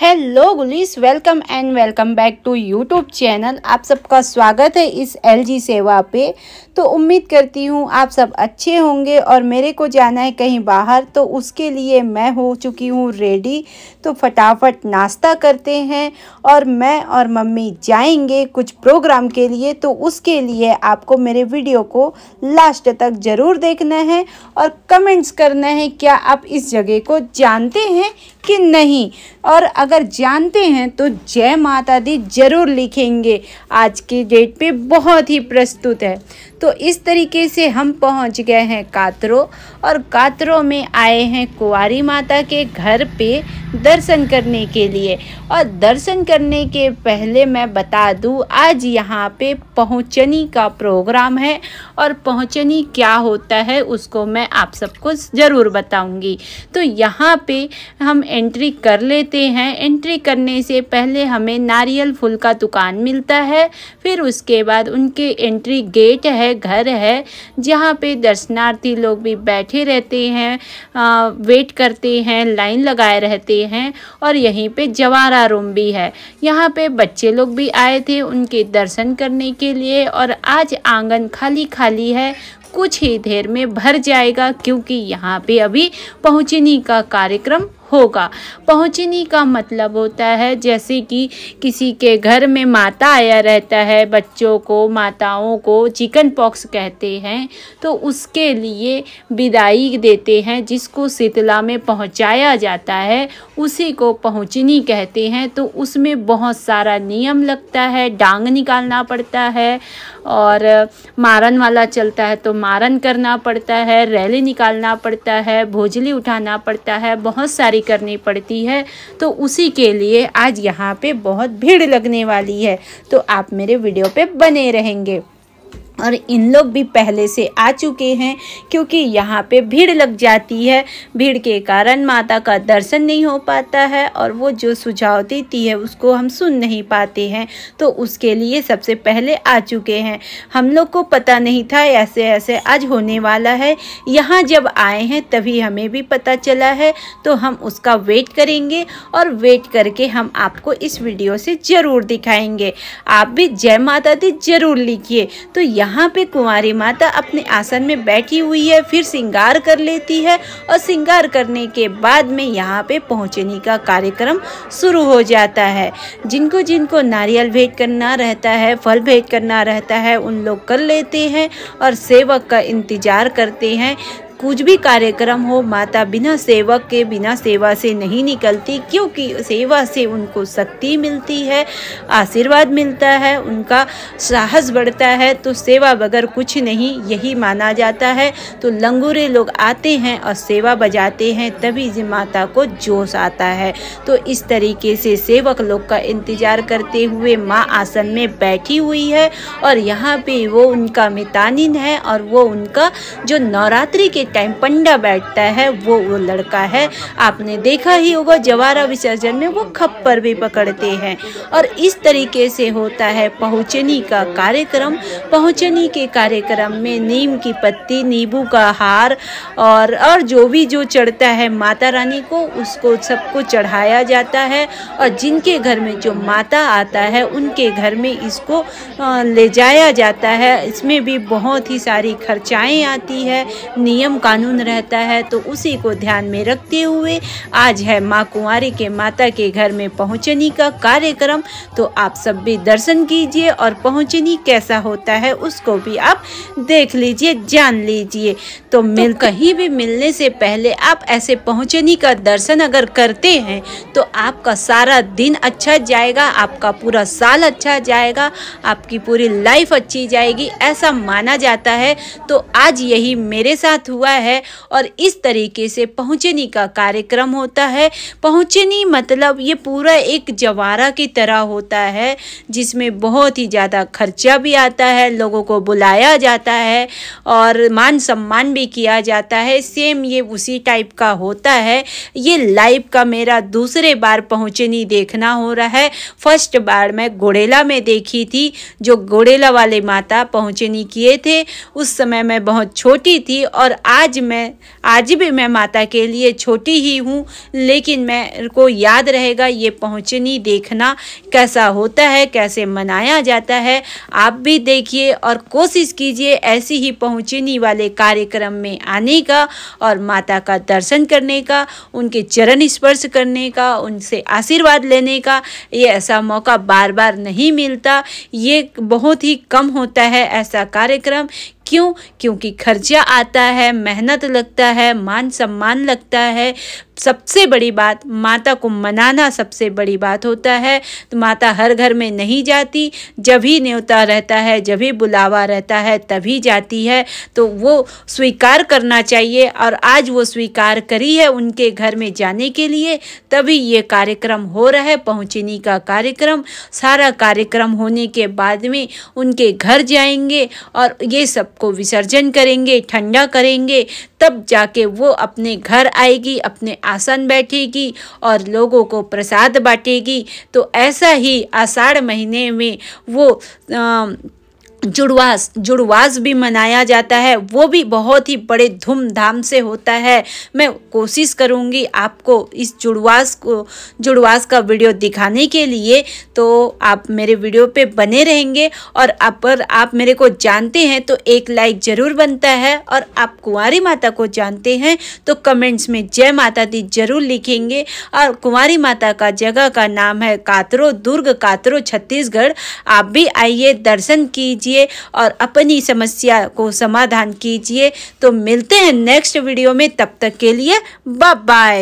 hello गुलिस welcome and welcome back to YouTube channel आप सबका स्वागत है इस एलजी सेवा पे तो उम्मीद करती हूँ आप सब अच्छे होंगे और मेरे को जाना है कहीं बाहर तो उसके लिए मैं हो चुकी हूँ रेडी तो फटाफट नाश्ता करते हैं और मैं और मम्मी जाएंगे कुछ प्रोग्राम के लिए तो उसके लिए आपको मेरे वीडियो को लास्ट तक ज़रूर देखना है और कमेंट्स करना है क्या आप इस जगह को जानते हैं कि नहीं और अगर जानते हैं तो जय माता दी जरूर लिखेंगे आज के डेट पे बहुत ही प्रस्तुत है तो इस तरीके से हम पहुंच गए हैं कातरों और कातरो में आए हैं कुंवारी माता के घर पे दर्शन करने के लिए और दर्शन करने के पहले मैं बता दूं आज यहाँ पे पहुँचनी का प्रोग्राम है और पहुँचनी क्या होता है उसको मैं आप सबको ज़रूर बताऊँगी तो यहाँ पे हम एंट्री कर लेते हैं एंट्री करने से पहले हमें नारियल फूल का दुकान मिलता है फिर उसके बाद उनके एंट्री गेट है घर है जहाँ पे दर्शनार्थी लोग भी बैठे रहते हैं आ, वेट करते हैं लाइन लगाए रहते हैं और यहीं पे जवारा रूम भी है यहाँ पे बच्चे लोग भी आए थे उनके दर्शन करने के लिए और आज आंगन खाली खाली है कुछ ही देर में भर जाएगा क्योंकि यहाँ पे अभी पहुँचने का कार्यक्रम होगा पहुँचनी का मतलब होता है जैसे कि किसी के घर में माता आया रहता है बच्चों को माताओं को चिकन पॉक्स कहते हैं तो उसके लिए विदाई देते हैं जिसको शीतला में पहुंचाया जाता है उसी को पहुंचनी कहते हैं तो उसमें बहुत सारा नियम लगता है डांग निकालना पड़ता है और मारन वाला चलता है तो मारन करना पड़ता है रैली निकालना पड़ता है भोजली उठाना पड़ता है बहुत सारी तैयारी करनी पड़ती है तो उसी के लिए आज यहाँ पे बहुत भीड़ लगने वाली है तो आप मेरे वीडियो पे बने रहेंगे और इन लोग भी पहले से आ चुके हैं क्योंकि यहाँ पे भीड़ लग जाती है भीड़ के कारण माता का दर्शन नहीं हो पाता है और वो जो सुझाव देती है उसको हम सुन नहीं पाते हैं तो उसके लिए सबसे पहले आ चुके हैं हम लोग को पता नहीं था ऐसे ऐसे आज होने वाला है यहाँ जब आए हैं तभी हमें भी पता चला है तो हम उसका वेट करेंगे और वेट करके हम आपको इस वीडियो से ज़रूर दिखाएंगे आप भी जय माता दी ज़रूर लिखिए तो यहाँ यहाँ पे कुंवारी माता अपने आसन में बैठी हुई है फिर श्रृंगार कर लेती है और श्रृंगार करने के बाद में यहाँ पे पहुँचने का कार्यक्रम शुरू हो जाता है जिनको जिनको नारियल भेंट करना रहता है फल भेंट करना रहता है उन लोग कर लेते हैं और सेवक का इंतज़ार करते हैं कुछ भी कार्यक्रम हो माता बिना सेवक के बिना सेवा से नहीं निकलती क्योंकि सेवा से उनको शक्ति मिलती है आशीर्वाद मिलता है उनका साहस बढ़ता है तो सेवा बगैर कुछ नहीं यही माना जाता है तो लंगूरे लोग आते हैं और सेवा बजाते हैं तभी माता को जोश आता है तो इस तरीके से सेवक लोग का इंतजार करते हुए माँ आसन में बैठी हुई है और यहाँ पे वो उनका मितानिन है और वो उनका जो नवरात्रि के टाइम पंडा बैठता है वो वो लड़का है आपने देखा ही होगा जवारा विसर्जन में वो खप्पर भी पकड़ते हैं और इस तरीके से होता है पहुँचनी का कार्यक्रम पहुँचनी के कार्यक्रम में नीम की पत्ती नींबू का हार और और जो भी जो चढ़ता है माता रानी को उसको सबको चढ़ाया जाता है और जिनके घर में जो माता आता है उनके घर में इसको ले जाया जाता है इसमें भी बहुत ही सारी खर्चाएं आती है नियम कानून रहता है तो उसी को ध्यान में रखते हुए आज है माँ कुंवारी के माता के घर में पहुँचनी का कार्यक्रम तो आप सब भी दर्शन कीजिए और पहुँचनी कैसा होता है उसको भी आप देख लीजिए जान लीजिए तो, तो मिल तो कहीं भी मिलने से पहले आप ऐसे पहुँचनी का दर्शन अगर करते हैं तो आपका सारा दिन अच्छा जाएगा आपका पूरा साल अच्छा जाएगा आपकी पूरी लाइफ अच्छी जाएगी ऐसा माना जाता है तो आज यही मेरे साथ हुआ हुआ है और इस तरीके से पहुँचनी का कार्यक्रम होता है पहुँचनी मतलब ये पूरा एक जवारा की तरह होता है जिसमें बहुत ही ज़्यादा खर्चा भी आता है लोगों को बुलाया जाता है और मान सम्मान भी किया जाता है सेम ये उसी टाइप का होता है ये लाइव का मेरा दूसरे बार पहुँचनी देखना हो रहा है फर्स्ट बार मैं गोड़ेला में देखी थी जो गोड़ेला वाले माता पहुँचनी किए थे उस समय मैं बहुत छोटी थी और आज मैं आज भी मैं माता के लिए छोटी ही हूँ लेकिन मैं को याद रहेगा ये पहुँचनी देखना कैसा होता है कैसे मनाया जाता है आप भी देखिए और कोशिश कीजिए ऐसी ही पहुँचनी वाले कार्यक्रम में आने का और माता का दर्शन करने का उनके चरण स्पर्श करने का उनसे आशीर्वाद लेने का ये ऐसा मौका बार बार नहीं मिलता ये बहुत ही कम होता है ऐसा कार्यक्रम क्यों क्योंकि खर्चा आता है मेहनत लगता है मान सम्मान लगता है सबसे बड़ी बात माता को मनाना सबसे बड़ी बात होता है तो माता हर घर में नहीं जाती जब ही न्योता रहता है जब ही बुलावा रहता है तभी जाती है तो वो स्वीकार करना चाहिए और आज वो स्वीकार करी है उनके घर में जाने के लिए तभी ये कार्यक्रम हो रहा है पहुँचनी का कार्यक्रम सारा कार्यक्रम होने के बाद में उनके घर जाएंगे और ये सबको विसर्जन करेंगे ठंडा करेंगे तब जाके वो अपने घर आएगी अपने आसन बैठेगी और लोगों को प्रसाद बांटेगी तो ऐसा ही आषाढ़ महीने में वो आ, जुड़वास जुड़वास भी मनाया जाता है वो भी बहुत ही बड़े धूमधाम से होता है मैं कोशिश करूँगी आपको इस जुड़वास को जुड़वास का वीडियो दिखाने के लिए तो आप मेरे वीडियो पे बने रहेंगे और पर आप मेरे को जानते हैं तो एक लाइक ज़रूर बनता है और आप कुंवारी माता को जानते हैं तो कमेंट्स में जय माता दी जरूर लिखेंगे और कुंवारी माता का जगह का नाम है कातरो दुर्ग कातरो छत्तीसगढ़ आप भी आइए दर्शन कीजिए कीजिए और अपनी समस्या को समाधान कीजिए तो मिलते हैं नेक्स्ट वीडियो में तब तक के लिए बाय बाय